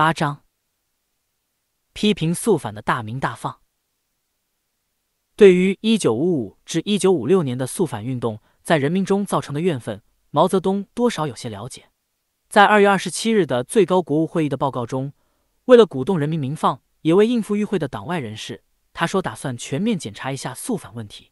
八章，批评肃反的大名大放。对于一九五五至一九五六年的肃反运动在人民中造成的怨愤，毛泽东多少有些了解。在二月二十七日的最高国务会议的报告中，为了鼓动人民民放，也为应付与会的党外人士，他说打算全面检查一下肃反问题。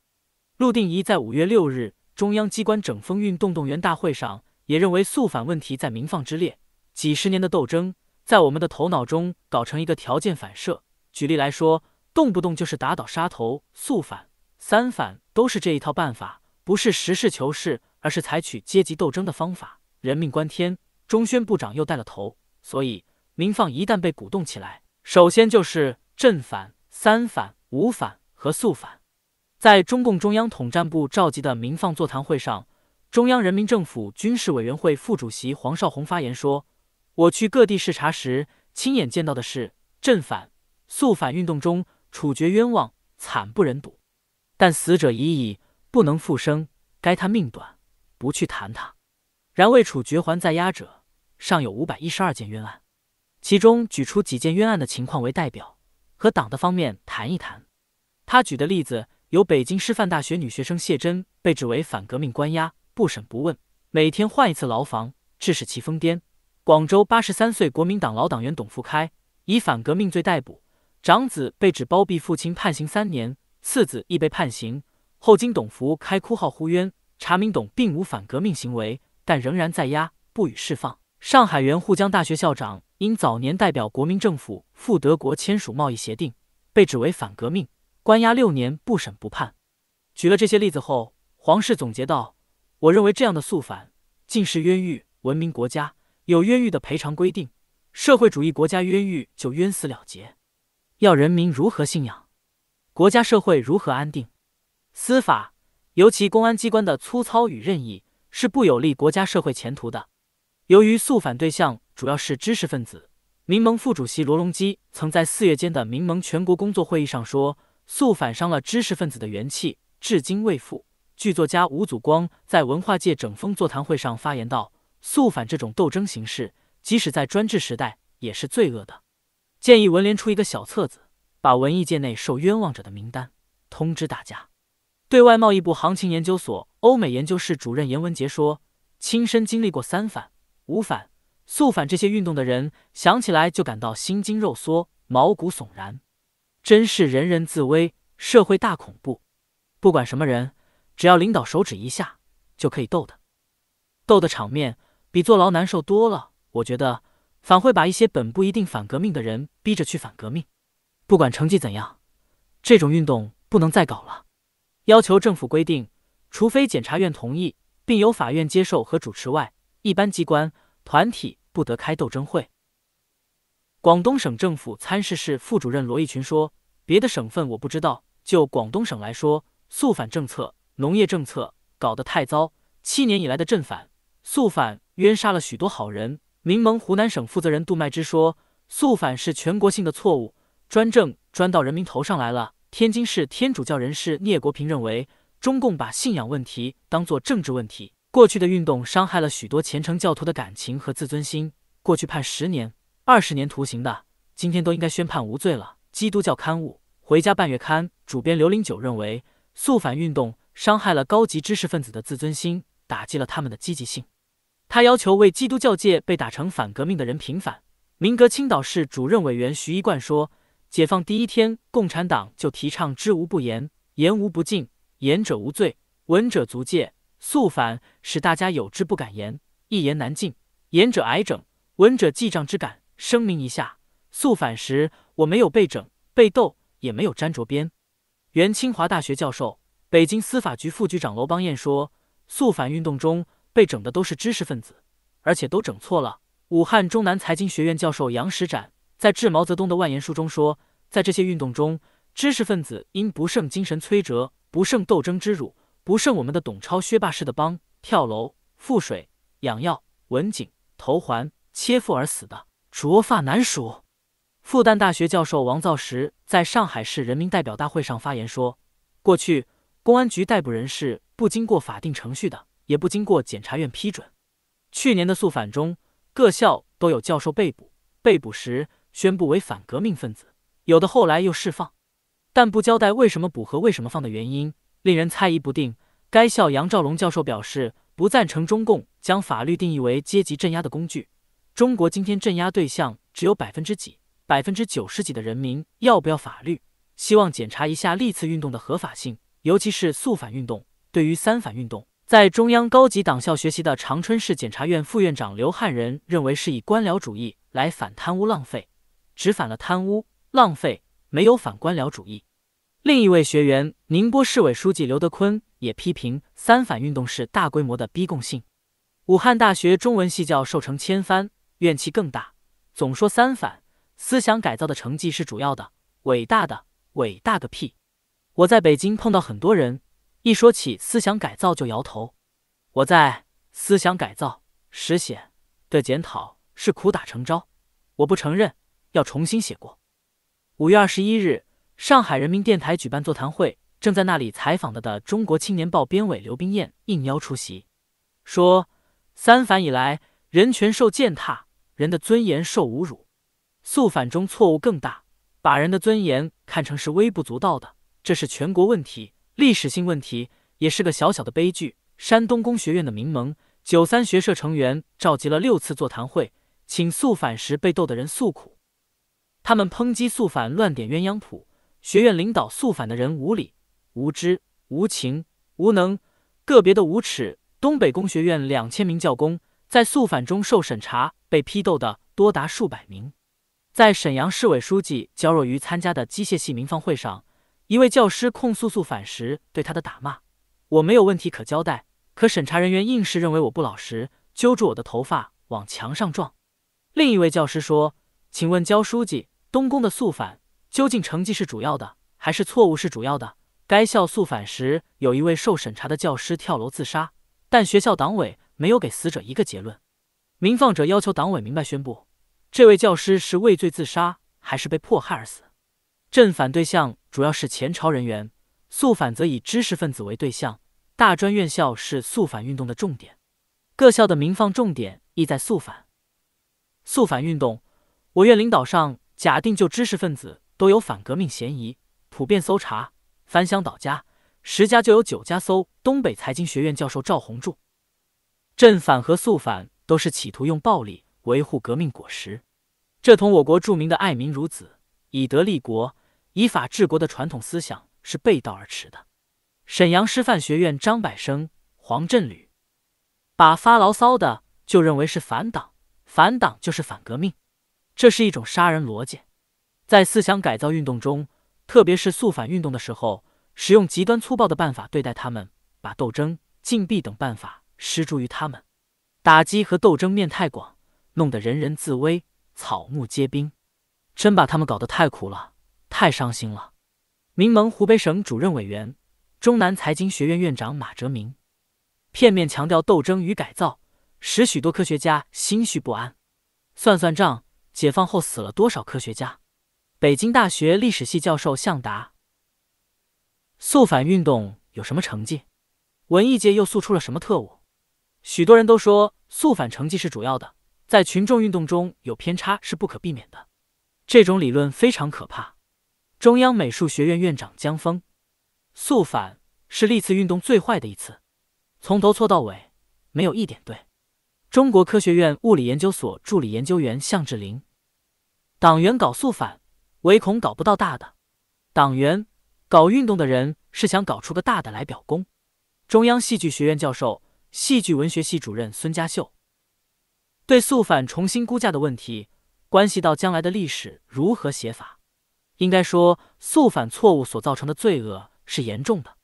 陆定一在五月六日中央机关整风运动动员大会上也认为肃反问题在民放之列，几十年的斗争。在我们的头脑中搞成一个条件反射。举例来说，动不动就是打倒、杀头、肃反、三反，都是这一套办法，不是实事求是，而是采取阶级斗争的方法。人命关天，中宣部长又带了头，所以民放一旦被鼓动起来，首先就是镇反、三反、五反和肃反。在中共中央统战部召集的民放座谈会上，中央人民政府军事委员会副主席黄少洪发言说。我去各地视察时，亲眼见到的是镇反、肃反运动中处决冤枉，惨不忍睹。但死者已矣，不能复生，该他命短，不去谈他。然未处决还在押者，尚有五百一十二件冤案，其中举出几件冤案的情况为代表，和党的方面谈一谈。他举的例子有：北京师范大学女学生谢珍被指为反革命关押，不审不问，每天换一次牢房，致使其疯癫。广州八十三岁国民党老党员董福开以反革命罪逮捕，长子被指包庇父亲判刑三年，次子亦被判刑。后经董福开哭号呼冤，查明董并无反革命行为，但仍然在押不予释放。上海原沪江大学校长因早年代表国民政府赴德国签署贸易协定，被指为反革命，关押六年不审不判。举了这些例子后，黄氏总结道：“我认为这样的肃反，竟是冤狱，文明国家。”有冤狱的赔偿规定，社会主义国家冤狱就冤死了结，要人民如何信仰，国家社会如何安定？司法，尤其公安机关的粗糙与任意，是不有利国家社会前途的。由于诉反对象主要是知识分子，民盟副主席罗隆基曾在四月间的民盟全国工作会议上说：“诉反伤了知识分子的元气，至今未复。”剧作家吴祖光在文化界整风座谈会上发言道。肃反这种斗争形式，即使在专制时代也是罪恶的。建议文联出一个小册子，把文艺界内受冤枉者的名单通知大家。对外贸易部行情研究所欧美研究室主任严文杰说：“亲身经历过三反、五反、肃反这些运动的人，想起来就感到心惊肉缩、毛骨悚然，真是人人自危，社会大恐怖。不管什么人，只要领导手指一下，就可以斗的，斗的场面。”比坐牢难受多了。我觉得反会把一些本不一定反革命的人逼着去反革命。不管成绩怎样，这种运动不能再搞了。要求政府规定，除非检察院同意，并由法院接受和主持外，一般机关团体不得开斗争会。广东省政府参事室副主任罗义群说：“别的省份我不知道，就广东省来说，肃反政策、农业政策搞得太糟。七年以来的镇反、肃反。”冤杀了许多好人。民盟湖南省负责人杜麦之说：“肃反是全国性的错误，专政专到人民头上来了。”天津市天主教人士聂国平认为，中共把信仰问题当作政治问题，过去的运动伤害了许多虔诚教徒的感情和自尊心。过去判十年、二十年徒刑的，今天都应该宣判无罪了。基督教刊物《回家半月刊》主编刘林九认为，肃反运动伤害了高级知识分子的自尊心，打击了他们的积极性。他要求为基督教界被打成反革命的人平反。民革青岛市主任委员徐一贯说：“解放第一天，共产党就提倡知无不言，言无不尽，言者无罪，闻者足戒。肃反使大家有之不敢言，一言难尽，言者挨整，闻者记账之感。声明一下，肃反时我没有被整、被斗，也没有沾着边。”原清华大学教授、北京司法局副局长罗邦彦说：“肃反运动中。”被整的都是知识分子，而且都整错了。武汉中南财经学院教授杨时展在《致毛泽东的万言书》中说，在这些运动中，知识分子因不胜精神摧折，不胜斗争之辱，不胜我们的董超、薛霸式的帮跳楼、赴水、养药、文景投环、切腹而死的，卓发难数。复旦大学教授王造时在上海市人民代表大会上发言说，过去公安局逮捕人是不经过法定程序的。也不经过检察院批准。去年的肃反中，各校都有教授被捕，被捕时宣布为反革命分子，有的后来又释放，但不交代为什么捕和为什么放的原因，令人猜疑不定。该校杨兆龙教授表示，不赞成中共将法律定义为阶级镇压的工具。中国今天镇压对象只有百分之几，百分之九十几的人民要不要法律？希望检查一下历次运动的合法性，尤其是肃反运动，对于三反运动。在中央高级党校学习的长春市检察院副院长刘汉仁认为，是以官僚主义来反贪污浪费，只反了贪污浪费，没有反官僚主义。另一位学员，宁波市委书记刘德坤也批评“三反”运动是大规模的逼供性。武汉大学中文系教授程千帆怨气更大，总说“三反”思想改造的成绩是主要的、伟大的，伟大个屁！我在北京碰到很多人。一说起思想改造就摇头。我在思想改造实写的检讨是苦打成招，我不承认，要重新写过。五月二十一日，上海人民电台举办座谈会，正在那里采访的的中国青年报编委刘冰燕应邀出席，说：“三反以来，人权受践踏，人的尊严受侮辱。肃反中错误更大，把人的尊严看成是微不足道的，这是全国问题。”历史性问题也是个小小的悲剧。山东工学院的民盟九三学社成员召集了六次座谈会，请肃反时被斗的人诉苦。他们抨击肃反乱点鸳鸯谱，学院领导肃反的人无理、无知、无情、无能，个别的无耻。东北工学院两千名教工在肃反中受审查，被批斗的多达数百名。在沈阳市委书记焦若愚参加的机械系民放会上。一位教师控诉诉反时对他的打骂，我没有问题可交代，可审查人员硬是认为我不老实，揪住我的头发往墙上撞。另一位教师说：“请问焦书记，东宫的诉反究竟成绩是主要的，还是错误是主要的？”该校诉反时，有一位受审查的教师跳楼自杀，但学校党委没有给死者一个结论。民放者要求党委明白宣布，这位教师是畏罪自杀，还是被迫害而死？正反对象主要是前朝人员，肃反则以知识分子为对象。大专院校是肃反运动的重点，各校的民放重点亦在肃反。肃反运动，我院领导上假定就知识分子都有反革命嫌疑，普遍搜查，翻箱倒家，十家就有九家搜。东北财经学院教授赵洪柱，正反和肃反都是企图用暴力维护革命果实，这同我国著名的爱民如子。以德立国、以法治国的传统思想是背道而驰的。沈阳师范学院张柏生、黄振履，把发牢骚的就认为是反党，反党就是反革命，这是一种杀人逻辑。在思想改造运动中，特别是肃反运动的时候，使用极端粗暴的办法对待他们，把斗争、禁闭等办法施诸于他们，打击和斗争面太广，弄得人人自危，草木皆兵。真把他们搞得太苦了，太伤心了。民盟湖北省主任委员、中南财经学院院长马哲明，片面强调斗争与改造，使许多科学家心绪不安。算算账，解放后死了多少科学家？北京大学历史系教授向达。肃反运动有什么成绩？文艺界又肃出了什么特务？许多人都说肃反成绩是主要的，在群众运动中有偏差是不可避免的。这种理论非常可怕。中央美术学院院长江峰，肃反是历次运动最坏的一次，从头错到尾，没有一点对。中国科学院物理研究所助理研究员向志林，党员搞肃反，唯恐搞不到大的。党员搞运动的人是想搞出个大的来表功。中央戏剧学院教授、戏剧文学系主任孙家秀，对肃反重新估价的问题。关系到将来的历史如何写法，应该说肃反错误所造成的罪恶是严重的，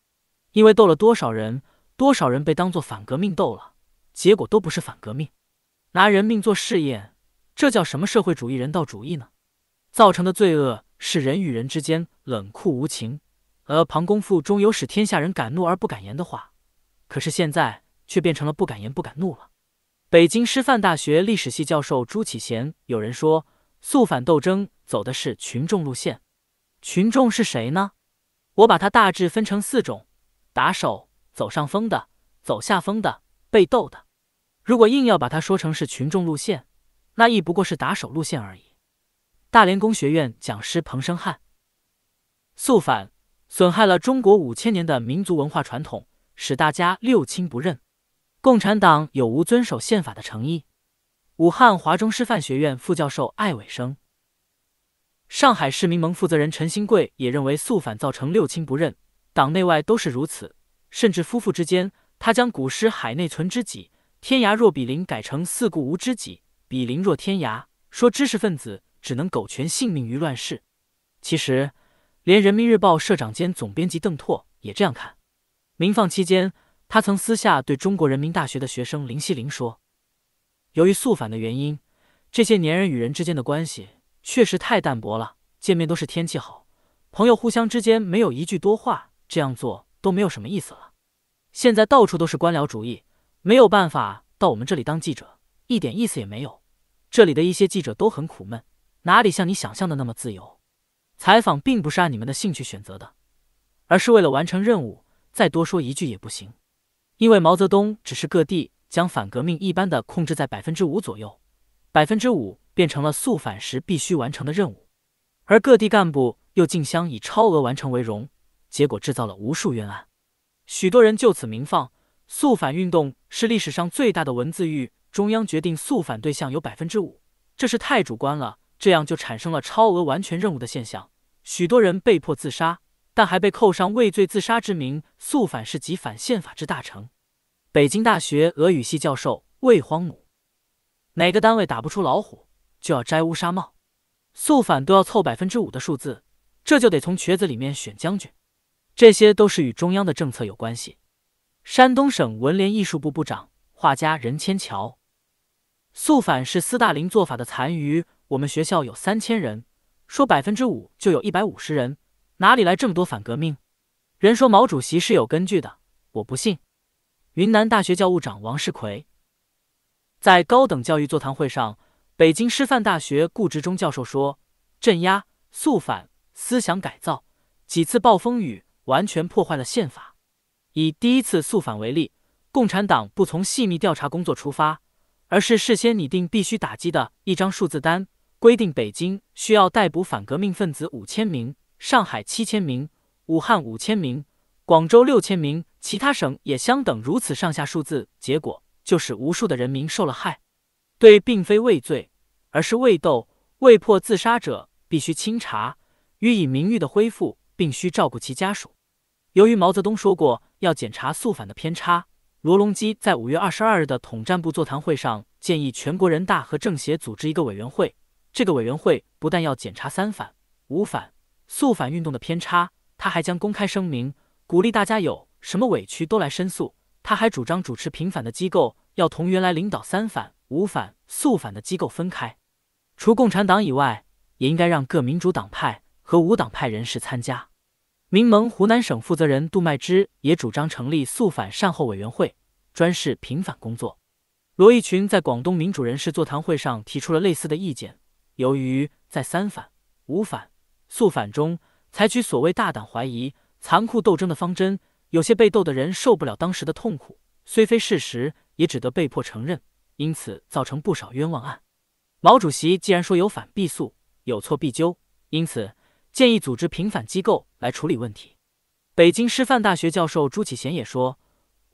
因为斗了多少人，多少人被当作反革命斗了，结果都不是反革命，拿人命做试验，这叫什么社会主义人道主义呢？造成的罪恶是人与人之间冷酷无情，而庞公父终有使天下人敢怒而不敢言的话，可是现在却变成了不敢言不敢怒了。北京师范大学历史系教授朱启贤有人说，肃反斗争走的是群众路线，群众是谁呢？我把它大致分成四种：打手、走上风的、走下风的、被斗的。如果硬要把它说成是群众路线，那亦不过是打手路线而已。大连工学院讲师彭生汉，肃反损害了中国五千年的民族文化传统，使大家六亲不认。共产党有无遵守宪法的诚意？武汉华中师范学院副教授艾伟生、上海市民盟负责人陈新贵也认为，肃反造成六亲不认，党内外都是如此，甚至夫妇之间。他将古诗“海内存知己，天涯若比邻”改成“四顾无知己，比邻若天涯”，说知识分子只能苟全性命于乱世。其实，连人民日报社长兼总编辑邓拓也这样看。民放期间。他曾私下对中国人民大学的学生林希林说：“由于肃反的原因，这些年人与人之间的关系确实太淡薄了，见面都是天气好，朋友互相之间没有一句多话，这样做都没有什么意思了。现在到处都是官僚主义，没有办法到我们这里当记者，一点意思也没有。这里的一些记者都很苦闷，哪里像你想象的那么自由？采访并不是按你们的兴趣选择的，而是为了完成任务，再多说一句也不行。”因为毛泽东只是各地将反革命一般的控制在百分之五左右，百分之五变成了肃反时必须完成的任务，而各地干部又竞相以超额完成为荣，结果制造了无数冤案，许多人就此名放。肃反运动是历史上最大的文字狱。中央决定肃反对象有百分之五，这是太主观了，这样就产生了超额完全任务的现象，许多人被迫自杀。但还被扣上畏罪自杀之名，肃反是集反宪法之大成。北京大学俄语系教授魏荒母，哪个单位打不出老虎就要摘乌纱帽，肃反都要凑百分之五的数字，这就得从瘸子里面选将军。这些都是与中央的政策有关系。山东省文联艺术部部长、画家任千桥，肃反是斯大林做法的残余。我们学校有三千人，说百分之五就有一百五十人。哪里来这么多反革命？人说毛主席是有根据的，我不信。云南大学教务长王世奎在高等教育座谈会上，北京师范大学顾志忠教授说：“镇压、肃反、思想改造几次暴风雨，完全破坏了宪法。以第一次肃反为例，共产党不从细密调查工作出发，而是事先拟定必须打击的一张数字单，规定北京需要逮捕反革命分子五千名。”上海七千名，武汉五千名，广州六千名，其他省也相等，如此上下数字，结果就是无数的人民受了害。对，并非畏罪，而是畏斗、畏迫自杀者，必须清查，予以名誉的恢复，并须照顾其家属。由于毛泽东说过要检查“肃反”的偏差，罗隆基在五月二十二日的统战部座谈会上建议全国人大和政协组织一个委员会，这个委员会不但要检查“三反”“五反”。肃反运动的偏差，他还将公开声明，鼓励大家有什么委屈都来申诉。他还主张主持平反的机构要同原来领导三反五反肃反的机构分开，除共产党以外，也应该让各民主党派和无党派人士参加。民盟湖南省负责人杜麦之也主张成立肃反善后委员会，专事平反工作。罗逸群在广东民主人士座谈会上提出了类似的意见。由于在三反五反。肃反中采取所谓大胆怀疑、残酷斗争的方针，有些被斗的人受不了当时的痛苦，虽非事实，也只得被迫承认，因此造成不少冤枉案。毛主席既然说有反必诉，有错必纠，因此建议组织平反机构来处理问题。北京师范大学教授朱启贤也说：“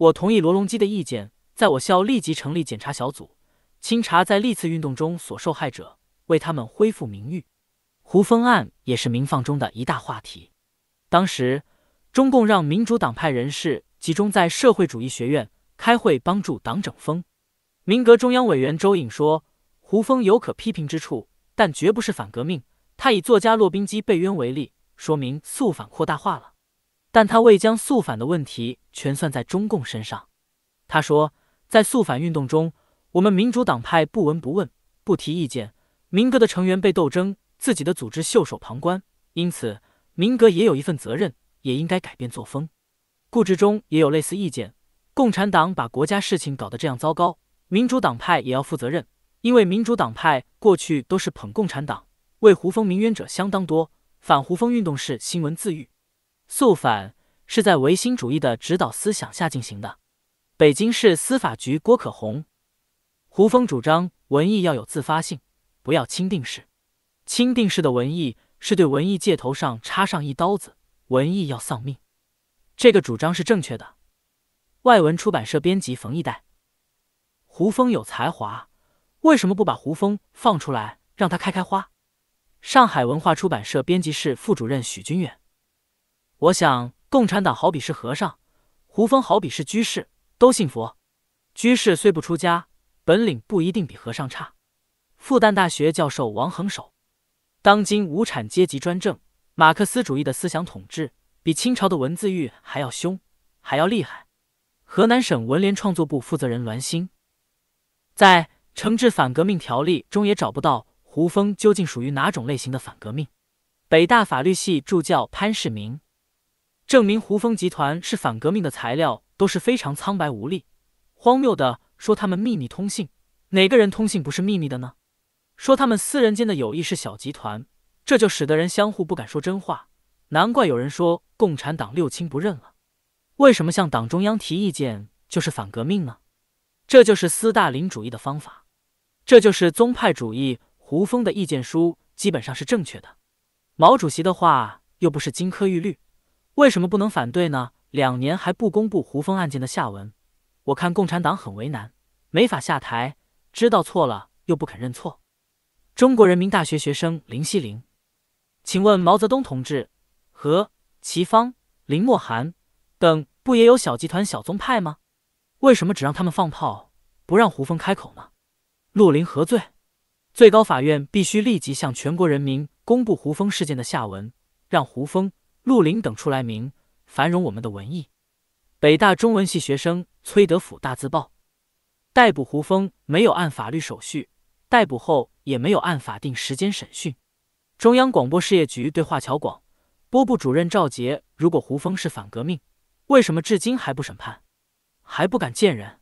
我同意罗隆基的意见，在我校立即成立检查小组，清查在历次运动中所受害者，为他们恢复名誉。”胡风案也是民放中的一大话题。当时，中共让民主党派人士集中在社会主义学院开会，帮助党整风。民革中央委员周颖说：“胡风有可批评之处，但绝不是反革命。他以作家洛宾基被冤为例，说明肃反扩大化了。但他未将肃反的问题全算在中共身上。他说，在肃反运动中，我们民主党派不闻不问，不提意见。民革的成员被斗争。”自己的组织袖手旁观，因此民革也有一份责任，也应该改变作风。顾志忠也有类似意见。共产党把国家事情搞得这样糟糕，民主党派也要负责任，因为民主党派过去都是捧共产党，为胡风鸣冤者相当多。反胡风运动是新闻自愈，肃反是在唯心主义的指导思想下进行的。北京市司法局郭可红，胡风主张文艺要有自发性，不要轻定式。钦定式的文艺是对文艺界头上插上一刀子，文艺要丧命。这个主张是正确的。外文出版社编辑冯一代，胡风有才华，为什么不把胡风放出来，让他开开花？上海文化出版社编辑室副主任许君远，我想共产党好比是和尚，胡风好比是居士，都信佛。居士虽不出家，本领不一定比和尚差。复旦大学教授王恒守。当今无产阶级专政，马克思主义的思想统治比清朝的文字狱还要凶，还要厉害。河南省文联创作部负责人栾鑫在《惩治反革命条例》中也找不到胡风究竟属于哪种类型的反革命。北大法律系助教潘世明证明胡风集团是反革命的材料都是非常苍白无力、荒谬的。说他们秘密通信，哪个人通信不是秘密的呢？说他们私人间的友谊是小集团，这就使得人相互不敢说真话，难怪有人说共产党六亲不认了。为什么向党中央提意见就是反革命呢？这就是斯大林主义的方法，这就是宗派主义。胡风的意见书基本上是正确的，毛主席的话又不是金科玉律，为什么不能反对呢？两年还不公布胡风案件的下文，我看共产党很为难，没法下台，知道错了又不肯认错。中国人民大学学生林希林，请问毛泽东同志和齐芳、林默涵等不也有小集团、小宗派吗？为什么只让他们放炮，不让胡风开口呢？陆林何罪？最高法院必须立即向全国人民公布胡风事件的下文，让胡风、陆林等出来名，繁荣我们的文艺。北大中文系学生崔德甫大自报：逮捕胡风没有按法律手续。逮捕后也没有按法定时间审讯。中央广播事业局对话侨广播部主任赵杰：如果胡峰是反革命，为什么至今还不审判，还不敢见人？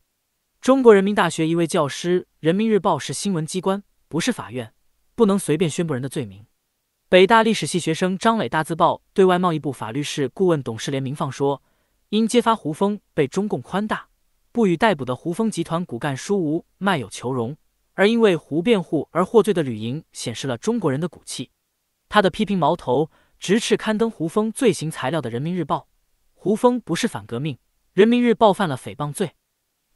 中国人民大学一位教师：人民日报是新闻机关，不是法院，不能随便宣布人的罪名。北大历史系学生张磊大字报对外贸易部法律室顾问董事联名放说：因揭发胡峰被中共宽大，不予逮捕的胡峰集团骨干舒无卖友求荣。而因为胡辩护而获罪的吕莹显示了中国人的骨气。他的批评矛头直斥刊登胡风罪行材料的《人民日报》。胡风不是反革命，《人民日报》犯了诽谤罪。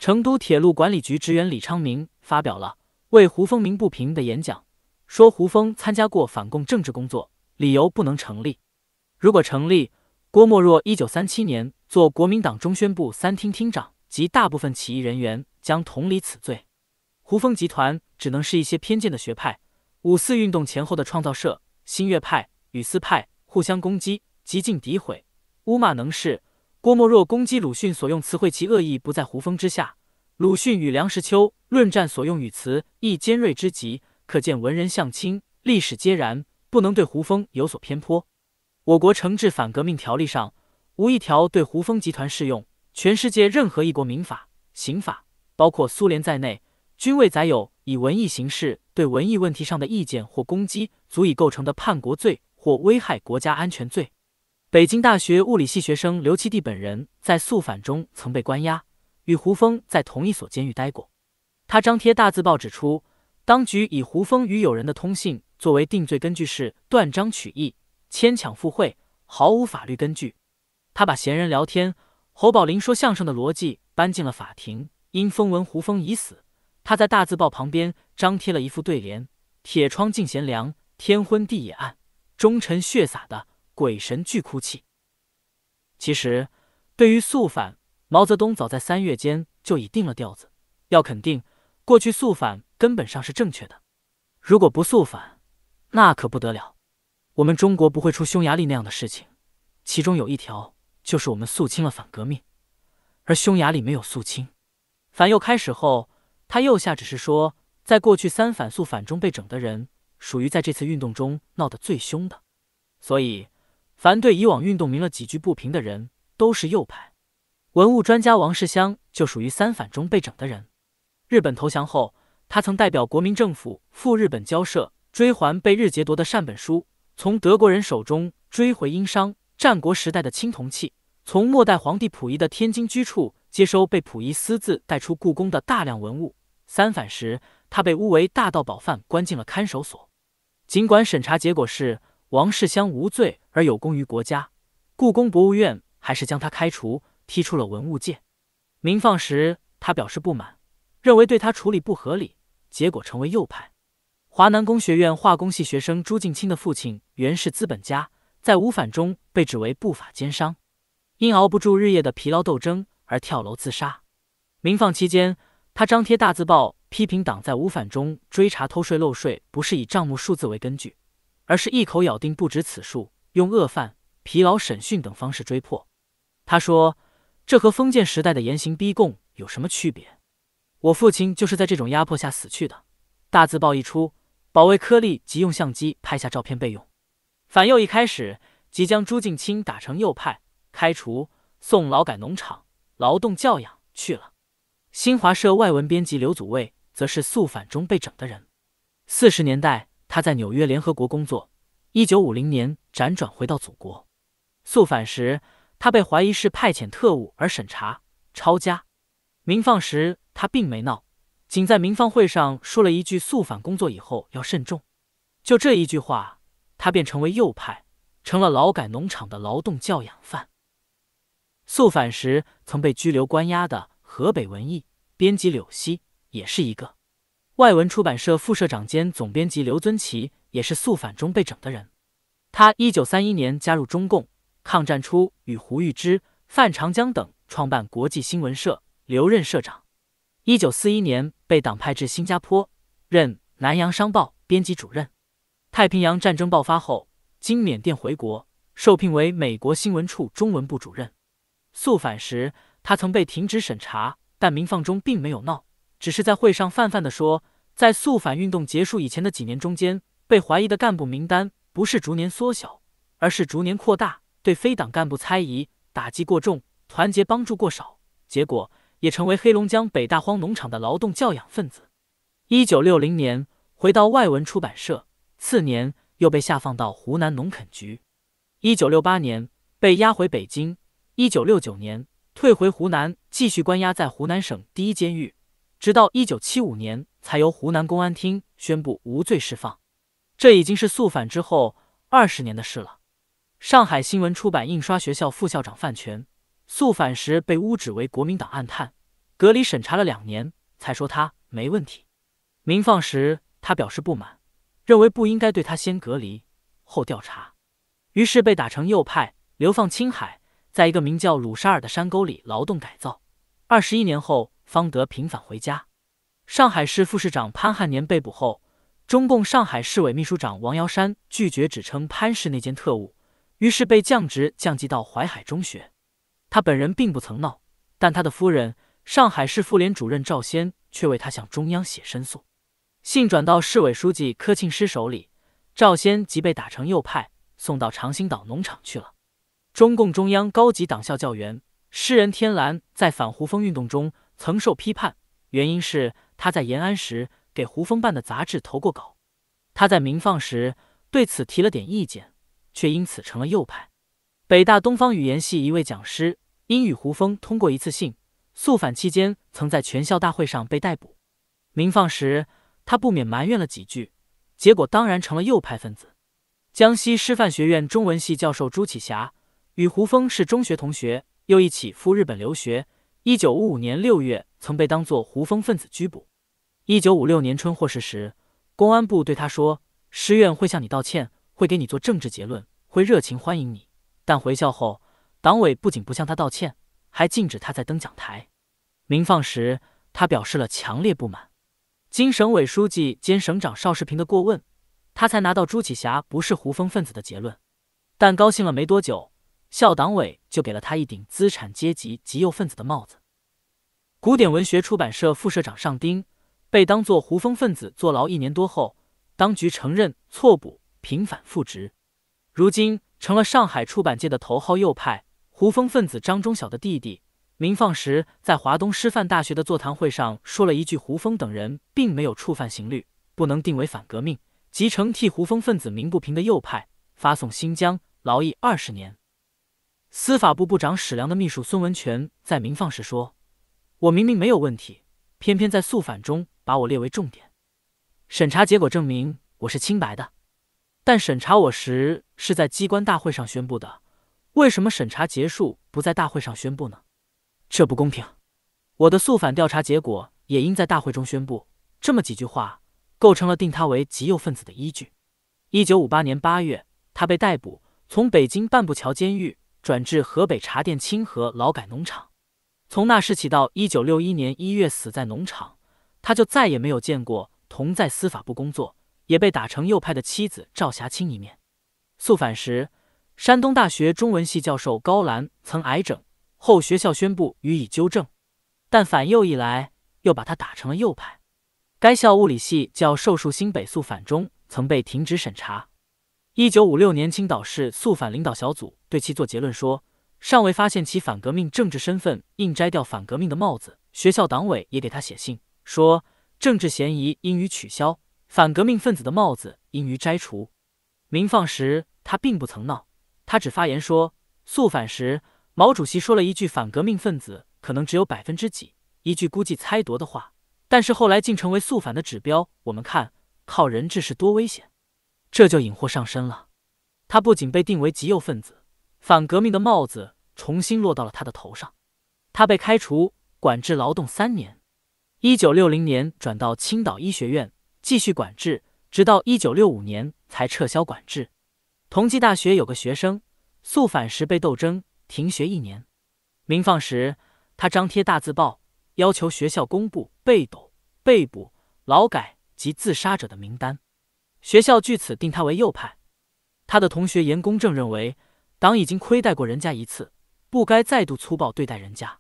成都铁路管理局职员李昌明发表了为胡风鸣不平的演讲，说胡风参加过反共政治工作，理由不能成立。如果成立，郭沫若1937年做国民党中宣部三厅厅长及大部分起义人员将同理此罪。胡风集团只能是一些偏见的学派。五四运动前后的创造社、新月派与丝派互相攻击、极尽诋毁、乌马能是郭沫若攻击鲁迅所用词汇，其恶意不在胡风之下。鲁迅与梁实秋论战所用语词亦尖锐之极，可见文人相轻，历史皆然，不能对胡风有所偏颇。我国惩治反革命条例上无一条对胡风集团适用。全世界任何一国民法、刑法，包括苏联在内。均未载有以文艺形式对文艺问题上的意见或攻击足以构成的叛国罪或危害国家安全罪。北京大学物理系学生刘其娣本人在诉反中曾被关押，与胡风在同一所监狱待过。他张贴大字报指出，当局以胡风与友人的通信作为定罪根据是断章取义、牵强附会，毫无法律根据。他把闲人聊天、侯宝林说相声的逻辑搬进了法庭。因风闻胡风已死。他在大字报旁边张贴了一副对联：“铁窗尽贤良，天昏地也暗；忠臣血洒的，鬼神俱哭泣。”其实，对于肃反，毛泽东早在三月间就已定了调子，要肯定过去肃反根本上是正确的。如果不肃反，那可不得了。我们中国不会出匈牙利那样的事情。其中有一条就是我们肃清了反革命，而匈牙利没有肃清，反右开始后。他右下只是说，在过去三反速反中被整的人，属于在这次运动中闹得最凶的。所以，凡对以往运动鸣了几句不平的人，都是右派。文物专家王世襄就属于三反中被整的人。日本投降后，他曾代表国民政府赴日本交涉，追还被日劫夺的善本书，从德国人手中追回殷商战国时代的青铜器，从末代皇帝溥仪的天津居处接收被溥仪私自带出故宫的大量文物。三反时，他被诬为大盗保犯，关进了看守所。尽管审查结果是王世香无罪而有功于国家，故宫博物院还是将他开除，踢出了文物界。民放时，他表示不满，认为对他处理不合理，结果成为右派。华南工学院化工系学生朱静清的父亲原是资本家，在五反中被指为不法奸商，因熬不住日夜的疲劳斗争而跳楼自杀。民放期间。他张贴大字报批评党在无反中追查偷税漏税，不是以账目数字为根据，而是一口咬定不止此数，用恶犯、疲劳审讯等方式追破。他说：“这和封建时代的严刑逼供有什么区别？”我父亲就是在这种压迫下死去的。大字报一出，保卫科立即用相机拍下照片备用。反右一开始，即将朱静清打成右派，开除，送劳改农场劳动教养去了。新华社外文编辑刘祖卫，则是肃反中被整的人。四十年代，他在纽约联合国工作。一九五零年，辗转回到祖国。肃反时，他被怀疑是派遣特务而审查抄家。民放时，他并没闹，仅在民放会上说了一句：“肃反工作以后要慎重。”就这一句话，他便成为右派，成了劳改农场的劳动教养犯。肃反时曾被拘留关押的。河北文艺编辑柳溪也是一个，外文出版社副社长兼总编辑刘尊奇也是肃反中被整的人。他一九三一年加入中共，抗战初与胡玉芝、范长江等创办国际新闻社，留任社长。一九四一年被党派至新加坡，任南洋商报编辑主任。太平洋战争爆发后，经缅甸回国，受聘为美国新闻处中文部主任。肃反时。他曾被停职审查，但民放中并没有闹，只是在会上泛泛的说，在肃反运动结束以前的几年中间，被怀疑的干部名单不是逐年缩小，而是逐年扩大。对非党干部猜疑打击过重，团结帮助过少，结果也成为黑龙江北大荒农场的劳动教养分子。一九六零年回到外文出版社，次年又被下放到湖南农垦局。一九六八年被押回北京，一九六九年。退回湖南，继续关押在湖南省第一监狱，直到一九七五年才由湖南公安厅宣布无罪释放。这已经是肃反之后二十年的事了。上海新闻出版印刷学校副校长范全肃反时被污指为国民党暗探，隔离审查了两年，才说他没问题。民放时他表示不满，认为不应该对他先隔离后调查，于是被打成右派，流放青海。在一个名叫鲁沙尔的山沟里劳动改造，二十一年后方得平反回家。上海市副市长潘汉年被捕后，中共上海市委秘书长王瑶山拒绝指称潘氏内奸特务，于是被降职降级到淮海中学。他本人并不曾闹，但他的夫人上海市妇联主任赵先却为他向中央写申诉信，转到市委书记柯庆施手里，赵先即被打成右派，送到长兴岛农场去了。中共中央高级党校教员、诗人天蓝在反胡风运动中曾受批判，原因是他在延安时给胡风办的杂志投过稿。他在民放时对此提了点意见，却因此成了右派。北大东方语言系一位讲师因与胡风通过一次信，肃反期间曾在全校大会上被逮捕。民放时他不免埋怨了几句，结果当然成了右派分子。江西师范学院中文系教授朱启霞。与胡风是中学同学，又一起赴日本留学。一九五五年六月，曾被当作胡风分子拘捕。一九五六年春获释时，公安部对他说：“师院会向你道歉，会给你做政治结论，会热情欢迎你。”但回校后，党委不仅不向他道歉，还禁止他在登讲台、鸣放时，他表示了强烈不满。经省委书记兼省长邵世平的过问，他才拿到朱启霞不是胡风分子的结论。但高兴了没多久。校党委就给了他一顶资产阶级极右分子的帽子。古典文学出版社副社长尚丁被当作胡风分子坐牢一年多后，当局承认错捕平反复职，如今成了上海出版界的头号右派。胡风分子张忠晓的弟弟明放时在华东师范大学的座谈会上说了一句：“胡风等人并没有触犯刑律，不能定为反革命。”即成替胡风分子鸣不平的右派，发送新疆劳役二十年。司法部部长史良的秘书孙文全在明放时说：“我明明没有问题，偏偏在诉反中把我列为重点审查。结果证明我是清白的，但审查我时是在机关大会上宣布的，为什么审查结束不在大会上宣布呢？这不公平。我的诉反调查结果也应在大会中宣布。”这么几句话构成了定他为极右分子的依据。一九五八年八月，他被逮捕，从北京半步桥监狱。转至河北茶店清河劳改农场，从那时起到一九六一年一月死在农场，他就再也没有见过同在司法部工作也被打成右派的妻子赵霞清一面。肃反时，山东大学中文系教授高兰曾挨整，后学校宣布予以纠正，但反右一来，又把他打成了右派。该校物理系教授树新北肃反中曾被停职审查。一九五六年，青岛市肃反领导小组对其做结论说，尚未发现其反革命政治身份，应摘掉反革命的帽子。学校党委也给他写信说，政治嫌疑应予取消，反革命分子的帽子应予摘除。民放时他并不曾闹，他只发言说，肃反时毛主席说了一句“反革命分子可能只有百分之几”，一句估计猜度的话，但是后来竟成为肃反的指标。我们看，靠人质是多危险。这就引祸上身了，他不仅被定为极右分子、反革命的帽子重新落到了他的头上，他被开除管制劳动三年。一九六零年转到青岛医学院继续管制，直到一九六五年才撤销管制。同济大学有个学生，肃反时被斗争，停学一年。民放时，他张贴大字报，要求学校公布被斗、被捕、劳改及自杀者的名单。学校据此定他为右派，他的同学严公正认为党已经亏待过人家一次，不该再度粗暴对待人家。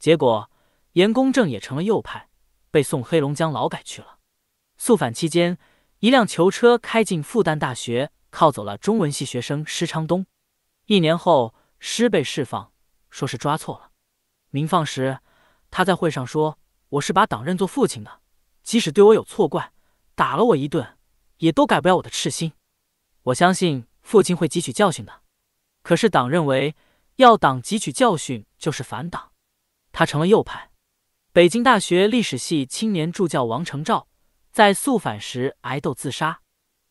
结果严公正也成了右派，被送黑龙江劳改去了。肃反期间，一辆囚车开进复旦大学，铐走了中文系学生施昌东。一年后，施被释放，说是抓错了。民放时，他在会上说：“我是把党认作父亲的，即使对我有错怪，打了我一顿。”也都改不了我的赤心。我相信父亲会汲取教训的。可是党认为要党汲取教训就是反党，他成了右派。北京大学历史系青年助教王承照在肃反时挨斗自杀。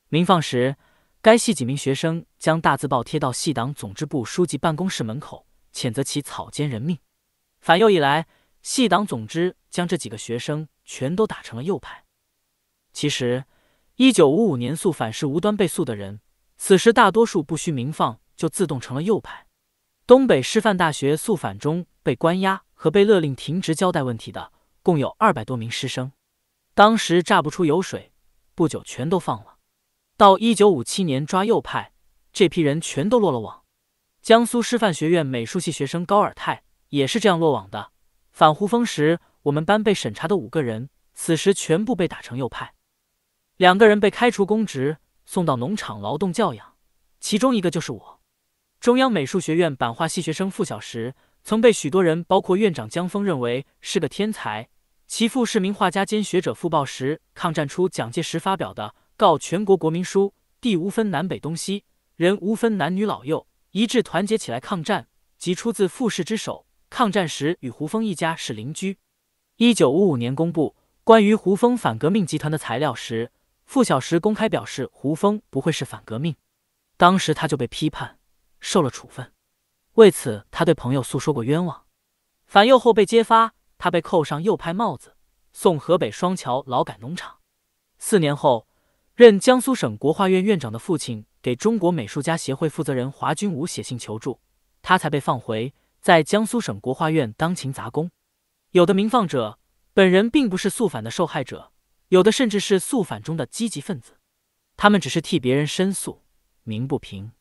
民放时，该系几名学生将大字报贴到系党总支部书记办公室门口，谴责其草菅人命。反右一来，系党总支将这几个学生全都打成了右派。其实。一九五五年肃反是无端被诉的人，此时大多数不需明放就自动成了右派。东北师范大学肃反中被关押和被勒令停职交代问题的共有二百多名师生，当时榨不出油水，不久全都放了。到一九五七年抓右派，这批人全都落了网。江苏师范学院美术系学生高尔泰也是这样落网的。反胡风时，我们班被审查的五个人，此时全部被打成右派。两个人被开除公职，送到农场劳动教养，其中一个就是我。中央美术学院版画系学生傅小石，曾被许多人，包括院长江峰，认为是个天才。其父是名画家兼学者傅抱石。抗战初，蒋介石发表的《告全国国民书》，地无分南北东西，人无分男女老幼，一致团结起来抗战，即出自傅氏之手。抗战时与胡风一家是邻居。一九五五年公布关于胡风反革命集团的材料时。傅小石公开表示，胡风不会是反革命，当时他就被批判，受了处分。为此，他对朋友诉说过冤枉。反右后被揭发，他被扣上右派帽子，送河北双桥劳改农场。四年后，任江苏省国画院院长的父亲给中国美术家协会负责人华军武写信求助，他才被放回，在江苏省国画院当勤杂工。有的民放者本人并不是肃反的受害者。有的甚至是诉反中的积极分子，他们只是替别人申诉、鸣不平。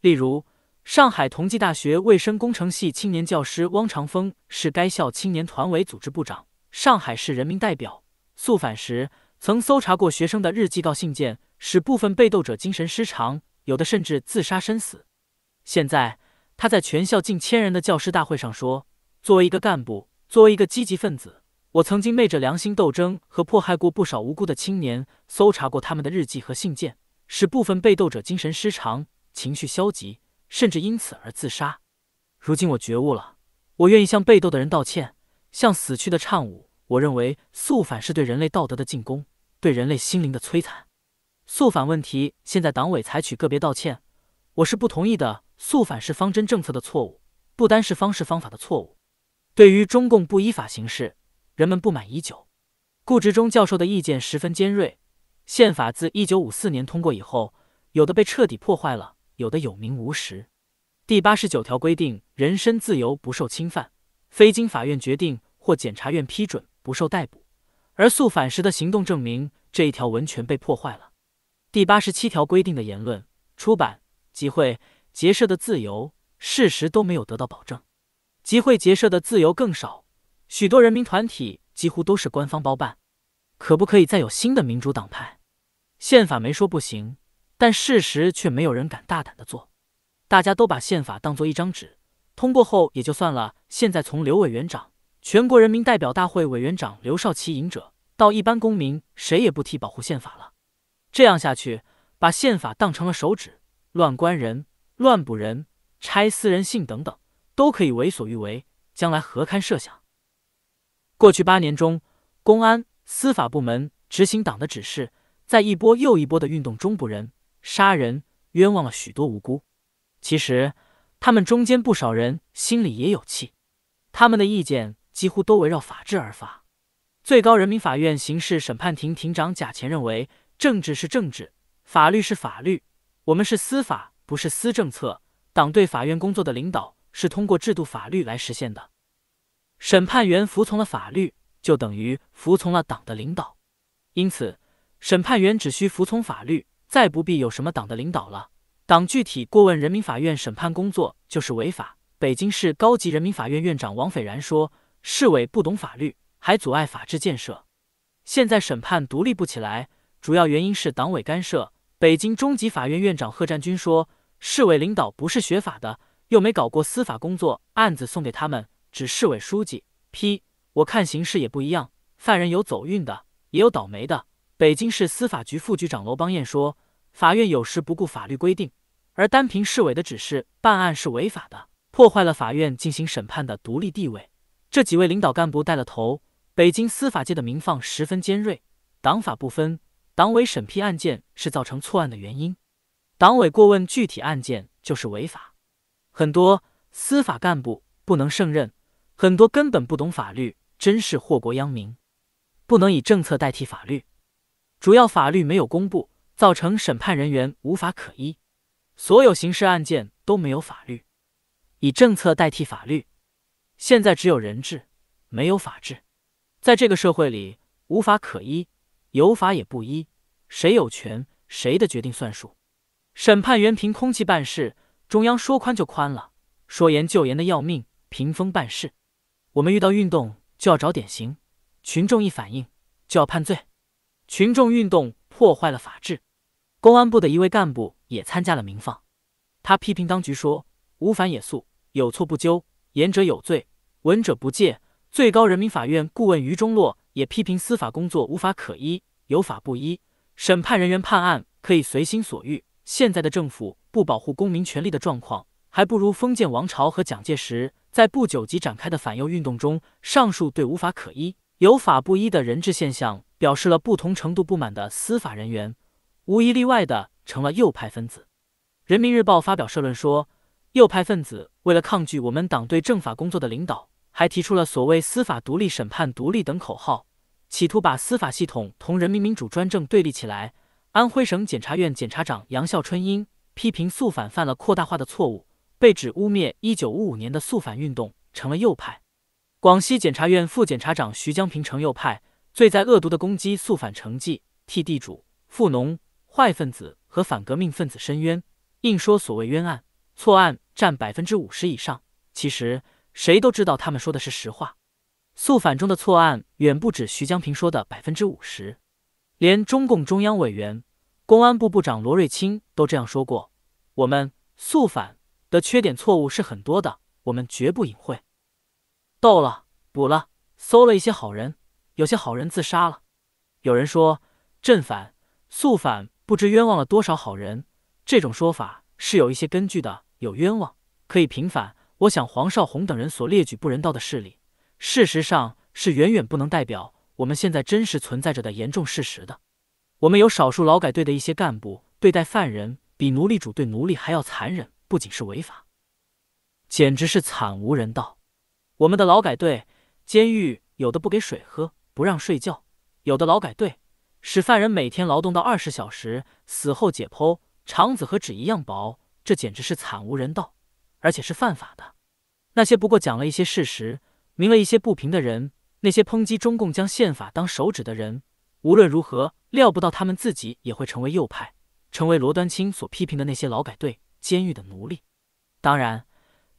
例如，上海同济大学卫生工程系青年教师汪长峰是该校青年团委组织部长、上海市人民代表，诉反时曾搜查过学生的日记、告信件，使部分被斗者精神失常，有的甚至自杀身死。现在，他在全校近千人的教师大会上说：“作为一个干部，作为一个积极分子。”我曾经昧着良心斗争和迫害过不少无辜的青年，搜查过他们的日记和信件，使部分被斗者精神失常、情绪消极，甚至因此而自杀。如今我觉悟了，我愿意向被斗的人道歉，向死去的忏侮。我认为肃反是对人类道德的进攻，对人类心灵的摧残。肃反问题，现在党委采取个别道歉，我是不同意的。肃反是方针政策的错误，不单是方式方法的错误。对于中共不依法行事。人们不满已久。顾志忠教授的意见十分尖锐。宪法自一九五四年通过以后，有的被彻底破坏了，有的有名无实。第八十九条规定，人身自由不受侵犯，非经法院决定或检察院批准，不受逮捕。而肃反时的行动证明这一条文全被破坏了。第八十七条规定的言论、出版、集会、结社的自由，事实都没有得到保证。集会、结社的自由更少。许多人民团体几乎都是官方包办，可不可以再有新的民主党派？宪法没说不行，但事实却没有人敢大胆的做。大家都把宪法当做一张纸，通过后也就算了。现在从刘委员长全国人民代表大会委员长刘少奇引者到一般公民，谁也不提保护宪法了。这样下去，把宪法当成了手指，乱关人、乱捕人、拆私人信等等，都可以为所欲为，将来何堪设想？过去八年中，公安司法部门执行党的指示，在一波又一波的运动中，捕人、杀人，冤枉了许多无辜。其实，他们中间不少人心里也有气，他们的意见几乎都围绕法治而发。最高人民法院刑事审判庭庭长贾前认为，政治是政治，法律是法律，我们是司法，不是司政策。党对法院工作的领导是通过制度、法律来实现的。审判员服从了法律，就等于服从了党的领导，因此，审判员只需服从法律，再不必有什么党的领导了。党具体过问人民法院审判工作就是违法。北京市高级人民法院院长王斐然说：“市委不懂法律，还阻碍法治建设。现在审判独立不起来，主要原因是党委干涉。”北京中级法院院长贺占军说：“市委领导不是学法的，又没搞过司法工作，案子送给他们。”指市委书记批，我看形势也不一样。犯人有走运的，也有倒霉的。北京市司法局副局长罗邦彦说：“法院有时不顾法律规定，而单凭市委的指示办案是违法的，破坏了法院进行审判的独立地位。这几位领导干部带了头，北京司法界的名放十分尖锐，党法不分，党委审批案件是造成错案的原因。党委过问具体案件就是违法，很多司法干部不能胜任。”很多根本不懂法律，真是祸国殃民。不能以政策代替法律，主要法律没有公布，造成审判人员无法可依。所有刑事案件都没有法律，以政策代替法律。现在只有人治，没有法治。在这个社会里，无法可依，有法也不依。谁有权，谁的决定算数？审判员凭空气办事，中央说宽就宽了，说严就严的要命，凭风办事。我们遇到运动就要找典型，群众一反应就要判罪，群众运动破坏了法治。公安部的一位干部也参加了民放，他批评当局说：无反也诉，有错不纠，言者有罪，闻者不戒。最高人民法院顾问于中洛也批评司法工作无法可依，有法不依，审判人员判案可以随心所欲。现在的政府不保护公民权利的状况。还不如封建王朝和蒋介石在不久即展开的反右运动中，上述对无法可依、有法不依的人治现象表示了不同程度不满的司法人员，无一例外的成了右派分子。人民日报发表社论说，右派分子为了抗拒我们党对政法工作的领导，还提出了所谓“司法独立、审判独立”等口号，企图把司法系统同人民民主专政对立起来。安徽省检察院检察长杨孝春英批评肃反犯了扩大化的错误。被指污蔑1955年的肃反运动成了右派，广西检察院副检察长徐江平成右派罪在恶毒的攻击肃反成绩，替地主、富农、坏分子和反革命分子申冤，硬说所谓冤案、错案占百分之五十以上。其实谁都知道他们说的是实话，肃反中的错案远不止徐江平说的百分之五十，连中共中央委员、公安部部长罗瑞卿都这样说过：“我们肃反。”的缺点错误是很多的，我们绝不隐晦。斗了，补了，搜了一些好人，有些好人自杀了。有人说，正反、肃反不知冤枉了多少好人，这种说法是有一些根据的。有冤枉可以平反。我想，黄少红等人所列举不人道的事例，事实上是远远不能代表我们现在真实存在着的严重事实的。我们有少数劳改队的一些干部对待犯人比奴隶主对奴隶还要残忍。不仅是违法，简直是惨无人道。我们的劳改队、监狱有的不给水喝，不让睡觉；有的劳改队使犯人每天劳动到二十小时，死后解剖，肠子和纸一样薄，这简直是惨无人道，而且是犯法的。那些不过讲了一些事实，明了一些不平的人，那些抨击中共将宪法当手指的人，无论如何料不到他们自己也会成为右派，成为罗端清所批评的那些劳改队。监狱的奴隶，当然，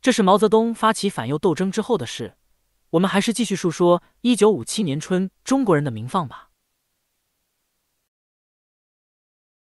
这是毛泽东发起反右斗争之后的事。我们还是继续述说一九五七年春中国人的名放吧。